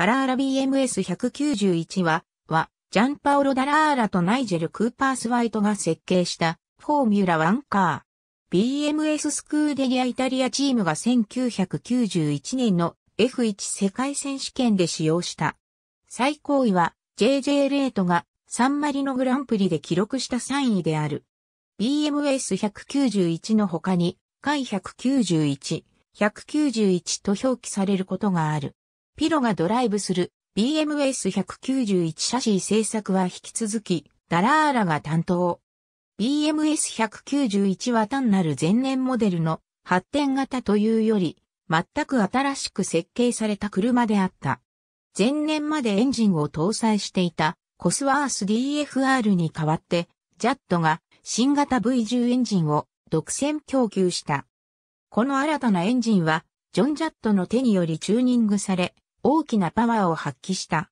ダラーラ BMS191 は、は、ジャンパオロ・ダラーラとナイジェル・クーパース・ワイトが設計したフォーミュラワンカー。BMS スクーデリアイタリアチームが1991年の F1 世界選手権で使用した。最高位は JJ レートがサンマリノグランプリで記録した3位である。BMS191 の他に、回191、191と表記されることがある。ピロがドライブする BMS191 シャシー製作は引き続き、ダラーラが担当。BMS191 は単なる前年モデルの発展型というより、全く新しく設計された車であった。前年までエンジンを搭載していたコスワース DFR に代わって、ジャットが新型 V10 エンジンを独占供給した。この新たなエンジンは、ジョン・ジャットの手によりチューニングされ、大きなパワーを発揮した。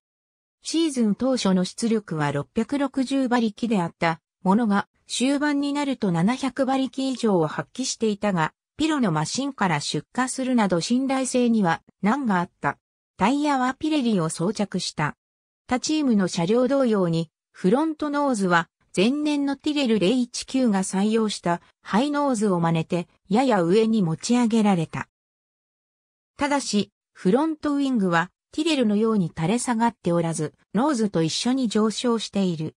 シーズン当初の出力は660馬力であったものが終盤になると700馬力以上を発揮していたが、ピロのマシンから出荷するなど信頼性には難があった。タイヤはピレリを装着した。他チームの車両同様に、フロントノーズは前年のティレル019が採用したハイノーズを真似てやや上に持ち上げられた。ただし、フロントウィングはティレルのように垂れ下がっておらず、ノーズと一緒に上昇している。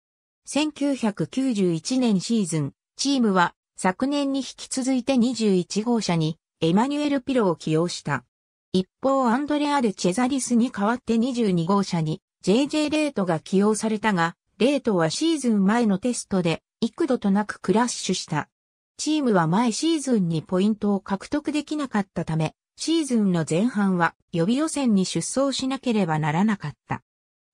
1991年シーズン、チームは昨年に引き続いて21号車にエマニュエル・ピロを起用した。一方アンドレア・デ・チェザリスに代わって22号車に JJ レートが起用されたが、レートはシーズン前のテストで幾度となくクラッシュした。チームは前シーズンにポイントを獲得できなかったため、シーズンの前半は予備予選に出走しなければならなかった。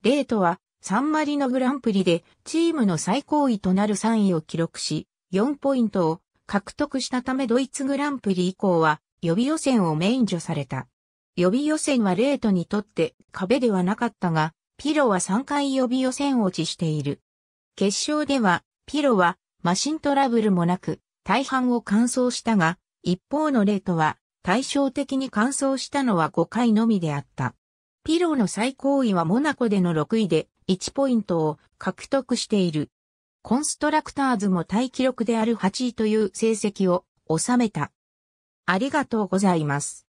レートはサンマリノグランプリでチームの最高位となる3位を記録し、4ポイントを獲得したためドイツグランプリ以降は予備予選を免除された。予備予選はレートにとって壁ではなかったが、ピロは3回予備予選落ちしている。決勝では、ピロはマシントラブルもなく、大半を完走したが、一方のレートは対照的に完走したのは5回のみであった。ピローの最高位はモナコでの6位で1ポイントを獲得している。コンストラクターズも大記録である8位という成績を収めた。ありがとうございます。